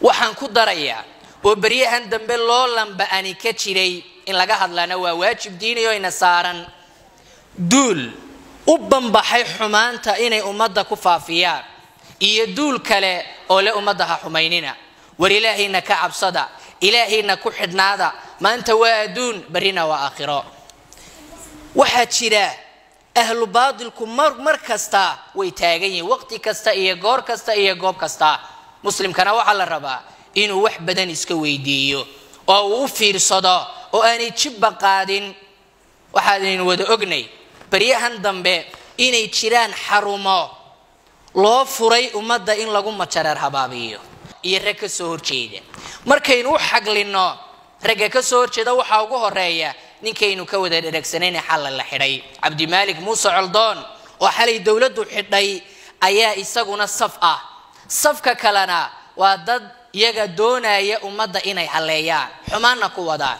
waxaan ku darayaa oo beryahan dambe loo lamba ani ka jiray in laga hadlana waa waajib diinayo ina saaran duul u banbaxay xumaanta inay ummadda ku faafiyaan iyo duul kale oo le ummadda ha xumaynina war ilaahiina ka cabsada ilaahiina ku xidhnaada maanta waa adduun berrina waa aakhiro waxaa jira ahlu baadilku mar mar kasta way taagan yihiin waqti kasta iyo goor kasta iyo goob kasta muslimkana waxaa la rabaa inuu wax badan iska weydiiyo oo uu u fiirsado oo aanay jibba qaadin waxaadin wada ognay baryahan dambe inay jiraan xarumo loo furay ummadda in lagu majareer habaabiyo iyo rag ka soo horjeeda markaynu u xaglinno ragga ka soo horjeeda waxaa ugu horeeya ninkaynu ka wada dheragsanayn xalla la xidhay cabdimaalik muuse coldoon oo xalay dowladdu xidhay ayaa isaguna saf ah safka kalena waa dad iyaga doonaya ummadda inay haleeyaan xumaanna ku wadaan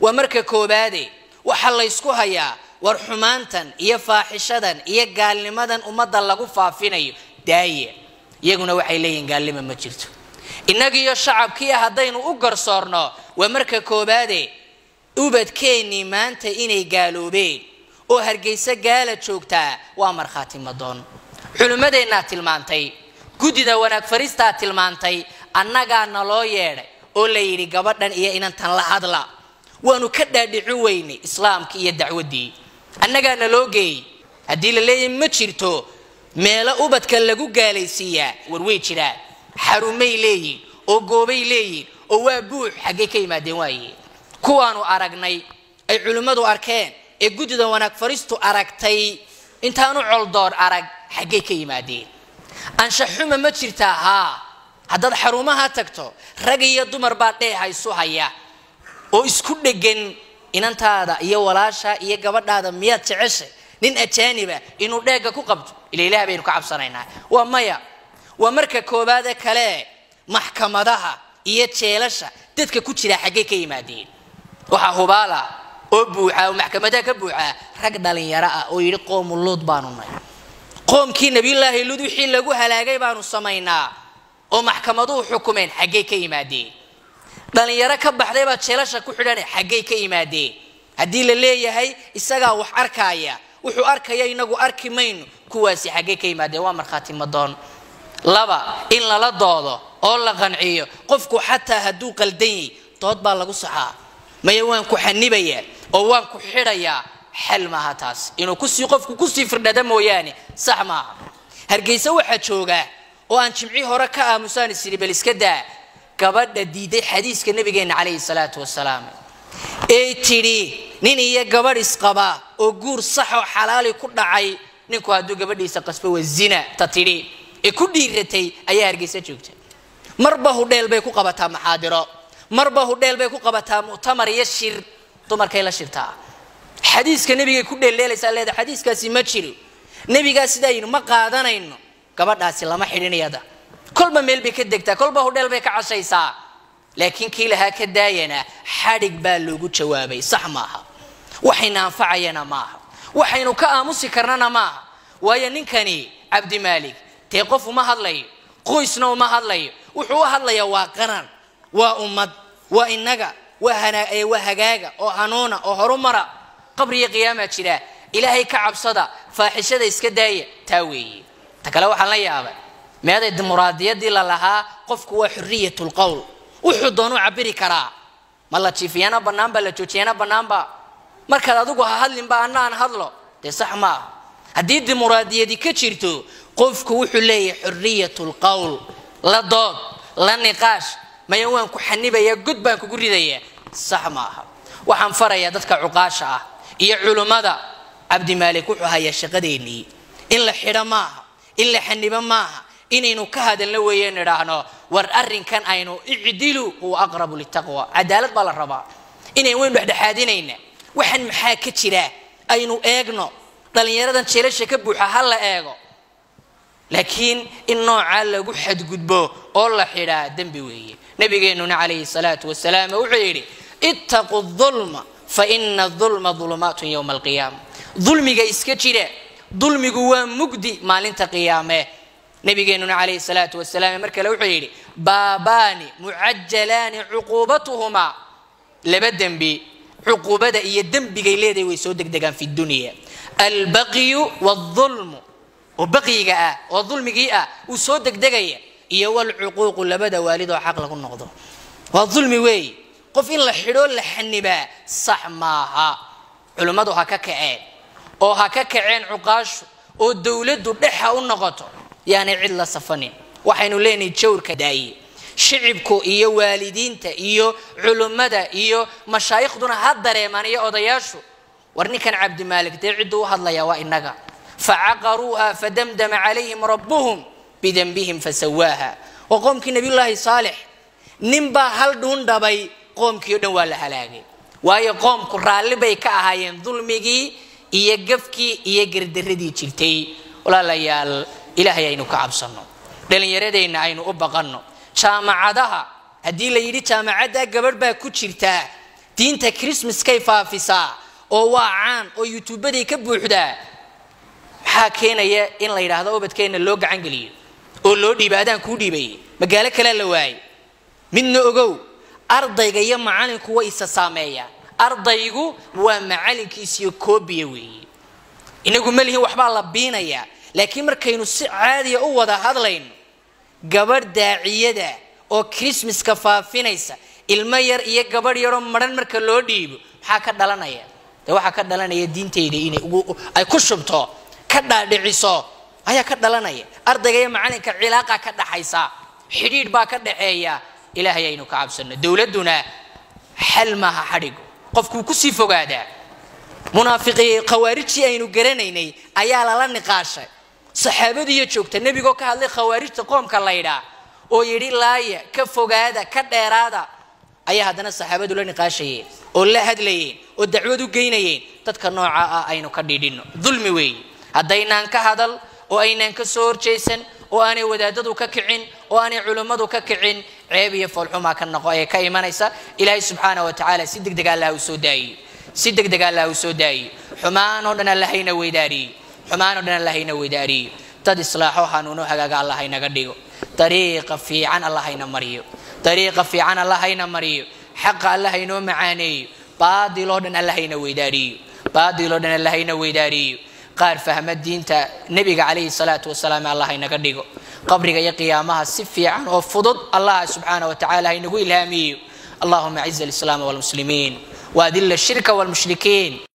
waa marka koobaade waxaa laysku hayaa war xumaantan iyo faaxishadan iyo gaalnimadan ummadda lagu faafinayo daaye iyaguna waxay leeyihin gaalnima ma jirto innagiiyo shacabkiia haddaynu u garsoorno waa marka koobaade ubadkeennii maanta inay gaaloobeen oo hargeysa gaala joogtaa waa markhaati madoon culimmadeennaa tilmaantay guddida wanaag faristaa tilmaantay annagaa loo yeedhay oo la yidhi gabadhan iyo inantan la hadla waanu ka dhaadhicin weynay islaamkii iyo dacwaddii annagaana loo geeyey haddii la leeyahay ma jirto meelo ubadka lagu gaalaysiiyaa war wey jiraan xarumay leeyihin oo goobay leeyihin oo waa buux xaggay ka yimaadeen waaye kuwaanu aragnay ay culimmadu arkeen ee guddida wanaag faristu aragtay intaanu coldoor arag xaggay ka yimaadeen ansha xuma ma jirtaa haa haddaad xarumaha tagto rag iyo dumar baa dheeha isu haya oo isku dhegan inantaada iyo walaasha iyo gabadhaada miyaad jeceshay nin ajaaniba inuu dheega ku qabto ila baynu ka cabsanaynaa waa maya waa marka koobaade kale maxkamadaha iyo jeelasha dadka ku jira xaggay ka yimaadeen waxaa hubaala oo buuxaa oo maxkamadaha ka buuxaa rag dhalinyaro ah oo yidhi qoomu luud baanu nay qoomkii nabiyullaahi lud wixii lagu halaagay baanu samaynaa oo maxkamaduhu xukumeen xaggay ka yimaadeen dhalinyaro ka baxday baad jeelasha ku xidhan xaggay ka yimaadeen haddii la leeyahay isagaa wax arkaaya wuxuu arkaya inagu arki mayno kuwaasi xaggay ka yimaadeen waa markhaati madoon laba in lala doodo oo la qanciyo qofku xataa hadduu qaldan yahay dood baa lagu saxaa maya waan ku xanibayaa oo waan ku xidhayaa xel maaha taas inuu kusii qofku kusii firdhada mooyaane sax maaha hargeysa waxaa joogaa oo aan jimci hore ka aamusaan isiri bal iska daa gabadha diiday xadiiska nabigeenna calayhi salaatu wasalaam ee tidhi nin iyo gabadh isqaba oo guur saxoo xalaali ku dhacay ninku hadduu gabadhiisa qasbo waa zina ta tidhi ee ku dhiiratay ayaa hargeysa joogta marba hudheel bay ku qabataa maxaadiro marba hudheel bay ku qabataa mu'tamar iyo shir dumarkay la shirtaa xadiiska nebigay ku dheelleelaysaa leeda xadiiskaasi ma jiro nebigaa sidaa yidhi ma qaadanayno gabadhaasi lama xidhin kolba meel bay ka degtaa kolba hodheel bay ka cashaysaa laakiin kii lahaa ka daayana xadhig baa loogu jawaabay sax maaha waxayna anfacayana maaha waxaynu ka aamusi karnana maaha waayo ninkani cabdimaalik dee qof uma hadlayo qoysna uma hadlayo wuxuu u hadlayaa waa qaran waa ummad waa innaga waa hagaaga oo hanuuna oo horumara qabriga qiyaamaad jira ilaahay ka cabsada faaxishada iska daaya taa weeye ta kale waxaan la yaabay meeday dimuqraadiyadii lalahaa qofku waa xuriyat lqowl wuxuu doonu cabiri karaa ma la jiifiyaana bannaanba la joojiyaana bannaanba markaad adigu ha hadlinba anna aan hadlo dee sax ma aha haddii dimuqraadiyadii ka jirto qofku wuxuu leeyahay xuriyat lqowl la dood la niqaash maya waan ku xanibayaa god baan kugu ridayaa sax ma aha waxaan farayaa dadka cuqaasha ah iyo culummada cabdimaalik wuxuu hayaa shaqadeennii in la xidho maaha in la xanibo maaha inaynu ka hadalno weeyeen idhaahno war arrinkan aynu icdilu huwa aqrabu litaqwa cadaalad baa la rabaa inayn waynu dhexdhexaadinayna waxaan maxaa ka jiraa aynu eegno dhallinyaradan jeelasha ka buuxa ha la eego laakiin in noocaa lagu xadgudbo oo la xidhaa dembi weeye nabigeennuna calayhi salaatu wasalaam wuxuu yidhi ittaqu ulma فإن الظلم ظلمات يوم القيامة ظلمي جيس كتيرة ظلمي جوا مجدي مالين تقيامة نبي جنون عليه الصلاة والسلام مرك لو عيري باباني معجلان عقوبتهما لبدن بي عقوبة هي الدم إيه؟ بجيلي ويسودك دجان في الدنيا البغي والظلم وبقي جاء والظلم جاء وسودك دجية هي والعقوق لبدا والده حق له النقض والظلم وين قف إن لحرو لحنبا صح ماها علمادو هكاك عين أو هكاك عين عقاش والدولة دبحة النغطو يعني علا صفنين وحينو ليني جور كدائي شعبكو إيو والدين تا إيو علمادا إيو مشايخ دون هادداري ماني أودياشو ورني كان عبد مالك دعدو هادلا يواء النغا فعقروها فدمدم عليهم ربهم بذنبهم فسواها وقوم كي نبي الله صالح نمبا هل دون دبي qoomkii o dhan waa la halaagay waayo qoomku raalli bay ka ahaayeen dulmigii iyo gafkii iyo gardaradii jirtay walaalayaal ilaahay aynu ka cabsanno dhallinyaradeenna aynu u baqanno jaamacadaha haddii la yidhi jaamacaddaa gabadh baa ku jirtaa diinta krismaskay faafisaa oo waa caan oo yutuubaday ka buuxdaa maxaa keenaya in la yidhaahdo ubadkeenna loo gacangeliyo oo loo dhiibay adaan kuu dhiibayy magaalo kalea la waayay midna ogow ardayga iyo macalinku way isa saameeyaan ardaygu waa macalinkiisiyo koobiya weeye inagu ma melihin waxbaa la biinayaa laakiin markaynu si caadiya u wada hadlayno gabadh daaciyada oo krismaska faafinaysa ilmo yar iyo gabadh yaroo maran marka loo dhiibo maxaa ka dhalanaya de waxaa ka dhalanaya diintayda inay ay ku shubto ka dhaadhiciso ayaa ka dhalanaya ardayga iyo macalinka cilaaqa ka dhaxaysa xidhiidh baa ka dhaxeeya ilaahay aynu ka cabsano dowladduna xal maaha xadhigu qofkuu kusii fogaadaa munaafiqi khawaarijtii aynu garanaynay ayaa lala niqaashay saxaabadiiyo joogta nebigoo ka hadlay khawaarijta qoomka laydhaa oo yidhi laaya ka fogaada ka dheeraada ayaa haddana saxaabadu la niqaashayeen oo la hadlayeen oo dacwad u geynayeen dadka nooca ah aynu ka dhidhinno dulmi weeye haddaynaan ka hadal oo aynaan ka soo horjaysan oo aanay wadaadadu ka kicin oo aanay culimmadu ka kicin ceeb iyo foolxumaa ka noqo ee ka imanaysa ilaahay subxaana wa tacaala si deg deg allah uu soo daayey si deg deg allah uu soo daayey xumaan oo dhan allahayna weydaariyey xumaan oo dhan allahayna weydaariyey dad islaaxo hanuuno hagaaga allah haynaga dhigo dariiqa fiican allah hayna mariyo dariiqa fiican allah hayna mariyo xaqa allah haynoo macaaneeyo baadil oo dhan allah hayna weydaariyo baadil oo dhan allah hayna weydaariyo qaar fahma diinta nebiga calayhi salaatu wasalaam allah haynaga dhigo قبرك يا قيامها سفيا عن وفضض الله سبحانه وتعالى إنه إلهامي اللهم عز الإسلام والمسلمين وأذل الشرك والمشركين